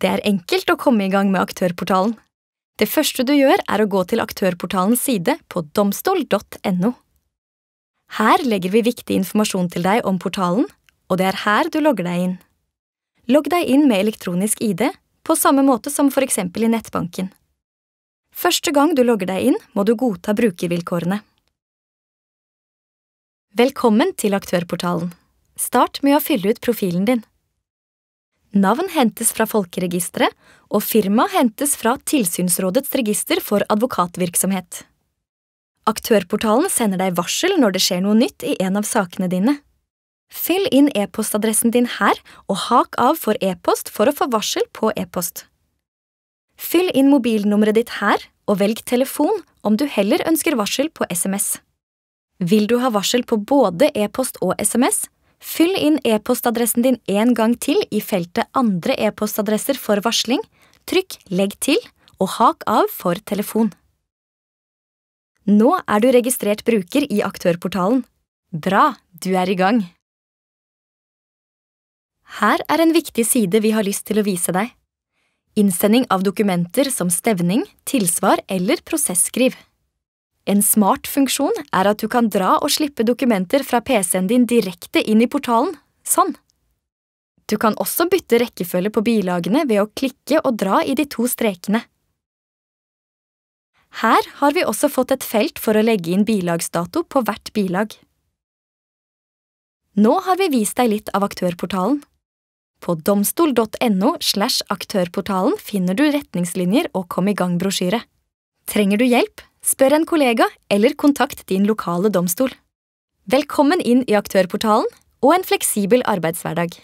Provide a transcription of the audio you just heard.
Det er enkelt å komme i gang med Aktørportalen. Det første du gjør, er å gå til Aktørportalens side på domstol.no. Her legger vi viktig informasjon til deg om portalen, og det er her du logger deg inn. Logg deg inn med elektronisk ID, på samme måte som for eksempel i nettbanken. Første gang du logger deg inn, må du godta brukervilkårene. Velkommen til Aktørportalen. Start med å fylle ut profilen din. Navn hentes fra Folkeregisteret, og firma hentes fra Tilsynsrådets register for advokatvirksomhet. Aktørportalen sender deg varsel når det skjer noe nytt i en av sakene dine. Fyll inn e-postadressen din her og hak av for e-post for å få varsel på e-post. Fyll inn mobilnummeret ditt her og velg telefon om du heller ønsker varsel på SMS. Vil du ha varsel på både e-post og SMS, Fyll inn e-postadressen din en gang til i feltet andre e-postadresser for varsling, trykk legg til og hak av for telefon. Nå er du registrert bruker i aktørportalen. Bra, du er i gang! Her er en viktig side vi har lyst til å vise deg. Innsending av dokumenter som stevning, tilsvar eller prosesskriv. En smart funksjon er at du kan dra og slippe dokumenter fra PC-en din direkte inn i portalen, sånn. Du kan også bytte rekkefølge på bilagene ved å klikke og dra i de to strekene. Her har vi også fått et felt for å legge inn bilagsdato på hvert bilag. Nå har vi vist deg litt av aktørportalen. På domstol.no slash aktørportalen finner du retningslinjer og kom i gang-brosjyre. Trenger du hjelp? Spør en kollega eller kontakt din lokale domstol. Velkommen inn i Aktørportalen og en fleksibel arbeidshverdag.